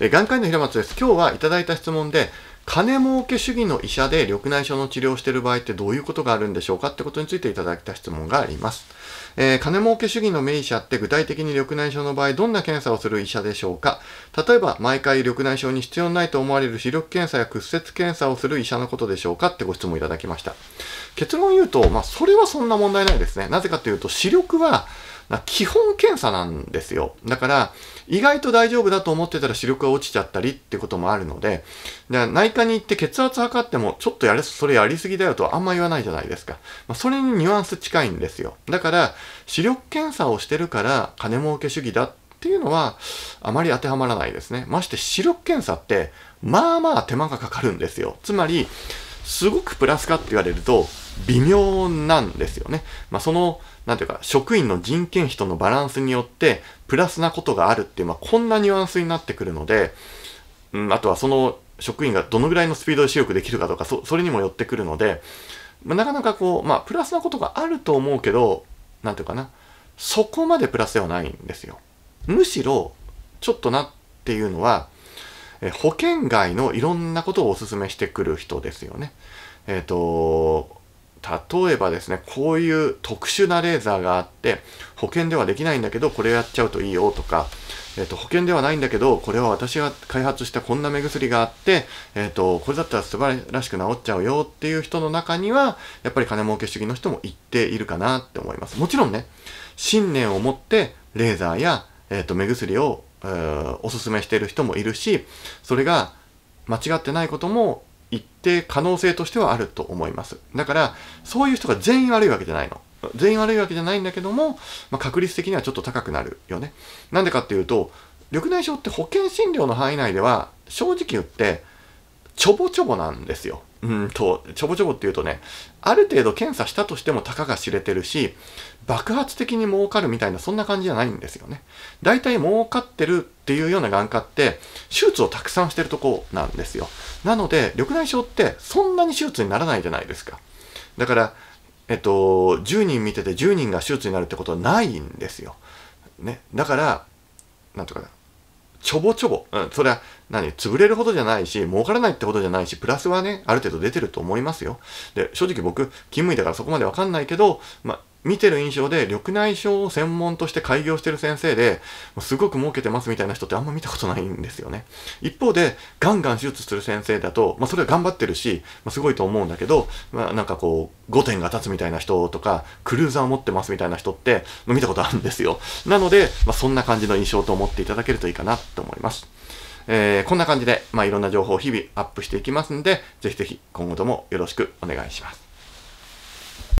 え眼科医の平松です。今日はいただいた質問で、金儲け主義の医者で緑内障の治療をしている場合ってどういうことがあるんでしょうかってことについていただいた質問があります。えー、金儲け主義の名医者って具体的に緑内障の場合どんな検査をする医者でしょうか例えば毎回緑内障に必要ないと思われる視力検査や屈折検査をする医者のことでしょうかってご質問いただきました。結論言うと、まあ、それはそんな問題ないですね。なぜかというと視力は基本検査なんですよ。だから、意外と大丈夫だと思ってたら視力が落ちちゃったりってこともあるので、で内科に行って血圧測っても、ちょっとやれ、それやりすぎだよとあんま言わないじゃないですか。まあ、それにニュアンス近いんですよ。だから、視力検査をしてるから金儲け主義だっていうのは、あまり当てはまらないですね。まして視力検査って、まあまあ手間がかかるんですよ。つまり、すごくプラスかって言われると、微妙なんですよね。まあ、その、なんていうか、職員の人件費とのバランスによって、プラスなことがあるっていう、まあ、こんなニュアンスになってくるので、うん、あとはその職員がどのぐらいのスピードで視力できるかとか、そそれにもよってくるので、まあ、なかなかこう、まあ、プラスなことがあると思うけど、なんていうかな、そこまでプラスではないんですよ。むしろ、ちょっとなっていうのは、え保険外のいろんなことをお勧めしてくる人ですよね。えっ、ー、と、例えばですね、こういう特殊なレーザーがあって、保険ではできないんだけど、これやっちゃうといいよとか、えっ、ー、と、保険ではないんだけど、これは私が開発したこんな目薬があって、えっ、ー、と、これだったら素晴らしく治っちゃうよっていう人の中には、やっぱり金儲け主義の人もっているかなって思います。もちろんね、信念を持ってレーザーや、えっ、と、目薬をおすすめしている人もいるしそれが間違ってないことも一定可能性としてはあると思いますだからそういう人が全員悪いわけじゃないの全員悪いわけじゃないんだけども、まあ、確率的にはちょっと高くなるよねなんでかっていうと緑内障って保険診療の範囲内では正直言ってちょぼちょぼなんですようんと、ちょぼちょぼっていうとね、ある程度検査したとしてもたかが知れてるし、爆発的に儲かるみたいな、そんな感じじゃないんですよね。大体儲かってるっていうような眼科って、手術をたくさんしてるとこなんですよ。なので、緑内障ってそんなに手術にならないじゃないですか。だから、えっと、10人見てて10人が手術になるってことはないんですよ。ね。だから、なんとかちょぼちょぼ、うん、それは何、潰れるほどじゃないし、儲からないってほどじゃないし、プラスはね、ある程度出てると思いますよ。で、正直僕、勤務医だからそこまでわかんないけど、まあ、見てる印象で緑内障を専門として開業してる先生ですごく儲けてますみたいな人ってあんま見たことないんですよね。一方でガンガン手術する先生だと、まあ、それは頑張ってるし、まあ、すごいと思うんだけど、まあ、なんかこう5点が立つみたいな人とかクルーザー持ってますみたいな人って、まあ、見たことあるんですよ。なので、まあ、そんな感じの印象と思っていただけるといいかなと思います。えー、こんな感じで、まあ、いろんな情報を日々アップしていきますんで、ぜひぜひ今後ともよろしくお願いします。